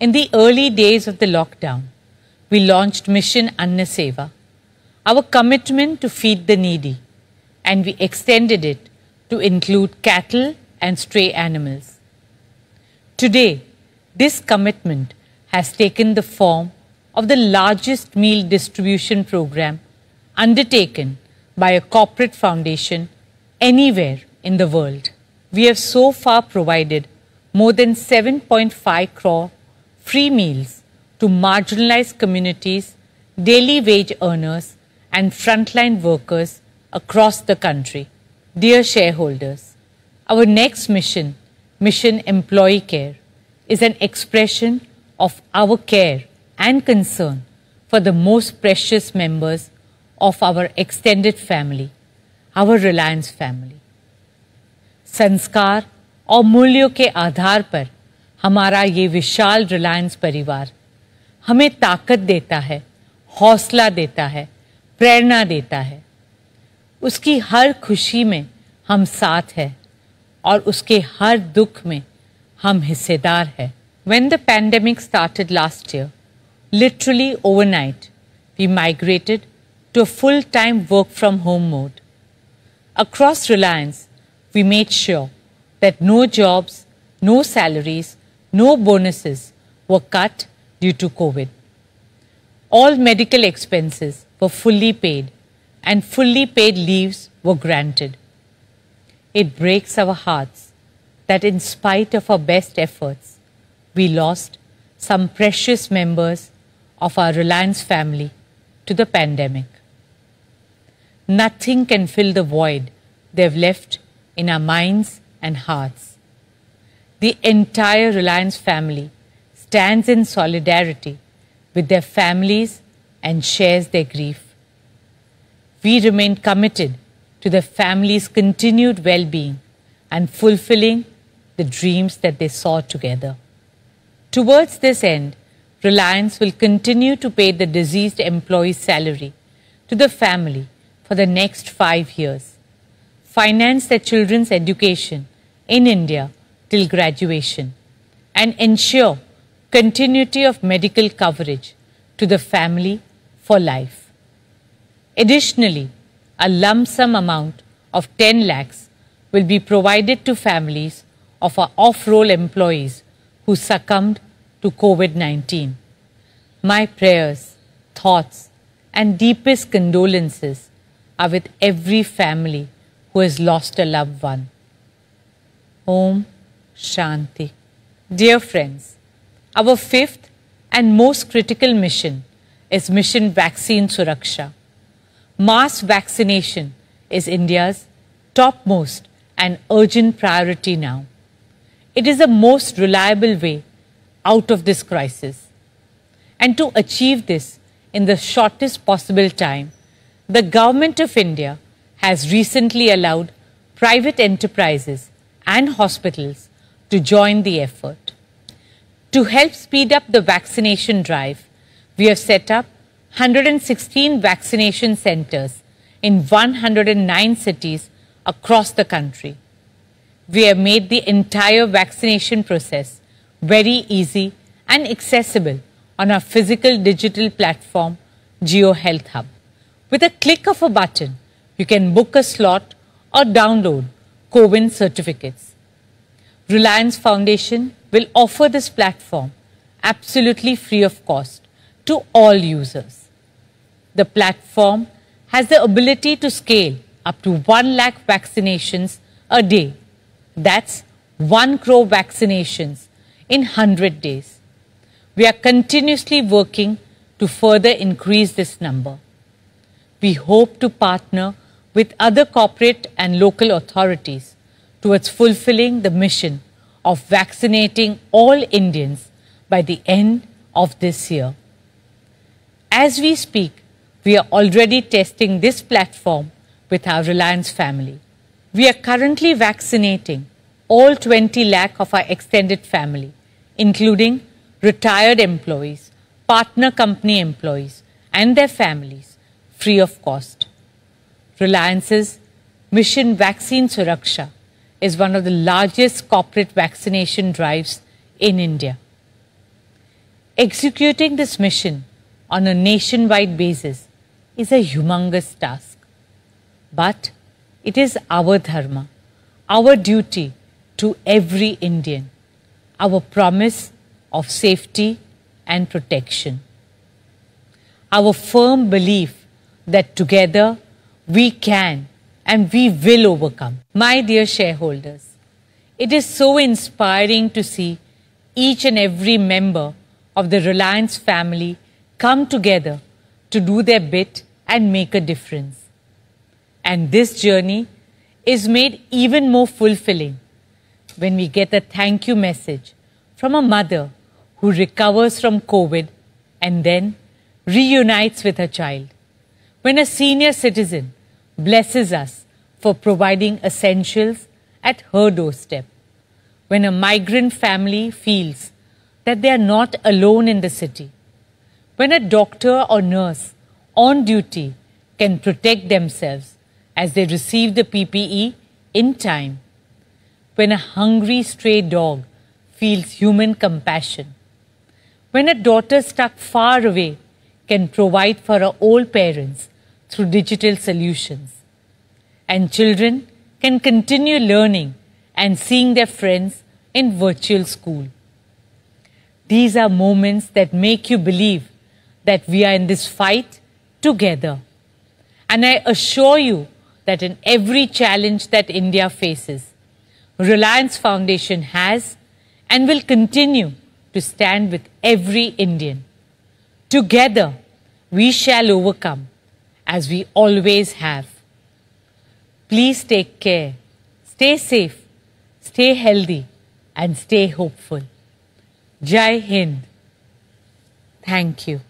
In the early days of the lockdown, we launched Mission Annaseva, our commitment to feed the needy, and we extended it to include cattle and stray animals. Today, this commitment has taken the form of the largest meal distribution program undertaken by a corporate foundation anywhere in the world. We have so far provided more than 7.5 crore free meals to marginalized communities, daily wage earners, and frontline workers across the country. Dear shareholders, our next mission, Mission Employee Care, is an expression of our care and concern for the most precious members of our extended family, our Reliance family. Sanskar or मूल्यों ke आधार par. हमारा ये विशाल रिलायंस परिवार हमें ताकत देता है हौसला देता है प्रेरणा देता है उसकी हर खुशी में हम साथ हैं और उसके हर दुख में हम हिस्सेदार है when the pandemic started last year literally overnight we migrated to full time work from home mode across Reliance we made sure that no jobs no salaries no bonuses were cut due to COVID. All medical expenses were fully paid and fully paid leaves were granted. It breaks our hearts that in spite of our best efforts, we lost some precious members of our Reliance family to the pandemic. Nothing can fill the void they've left in our minds and hearts the entire Reliance family stands in solidarity with their families and shares their grief. We remain committed to the family's continued well being and fulfilling the dreams that they saw together. Towards this end, Reliance will continue to pay the deceased employee's salary to the family for the next five years, finance their children's education in India till graduation and ensure continuity of medical coverage to the family for life. Additionally, a lump sum amount of 10 lakhs will be provided to families of our off-roll employees who succumbed to COVID-19. My prayers, thoughts and deepest condolences are with every family who has lost a loved one. Home. Shanti. Dear friends, our fifth and most critical mission is Mission Vaccine Suraksha. Mass vaccination is India's topmost and urgent priority now. It is the most reliable way out of this crisis. And to achieve this in the shortest possible time, the Government of India has recently allowed private enterprises and hospitals to join the effort. To help speed up the vaccination drive, we have set up 116 vaccination centers in 109 cities across the country. We have made the entire vaccination process very easy and accessible on our physical digital platform, GeoHealth Hub. With a click of a button, you can book a slot or download COVID certificates. Reliance Foundation will offer this platform absolutely free of cost to all users. The platform has the ability to scale up to 1 lakh vaccinations a day. That's 1 crore vaccinations in 100 days. We are continuously working to further increase this number. We hope to partner with other corporate and local authorities towards fulfilling the mission of vaccinating all Indians by the end of this year. As we speak, we are already testing this platform with our Reliance family. We are currently vaccinating all 20 lakh of our extended family, including retired employees, partner company employees, and their families, free of cost. Reliance's Mission Vaccine Suraksha is one of the largest corporate vaccination drives in India. Executing this mission on a nationwide basis is a humongous task. But it is our dharma, our duty to every Indian, our promise of safety and protection. Our firm belief that together we can and we will overcome. My dear shareholders, it is so inspiring to see each and every member of the Reliance family come together to do their bit and make a difference. And this journey is made even more fulfilling when we get a thank you message from a mother who recovers from COVID and then reunites with her child. When a senior citizen blesses us for providing essentials at her doorstep. When a migrant family feels that they are not alone in the city, when a doctor or nurse on duty can protect themselves as they receive the PPE in time, when a hungry stray dog feels human compassion, when a daughter stuck far away can provide for her old parents through digital solutions. And children can continue learning and seeing their friends in virtual school. These are moments that make you believe that we are in this fight together. And I assure you that in every challenge that India faces, Reliance Foundation has and will continue to stand with every Indian. Together, we shall overcome as we always have. Please take care. Stay safe, stay healthy and stay hopeful. Jai Hind. Thank you.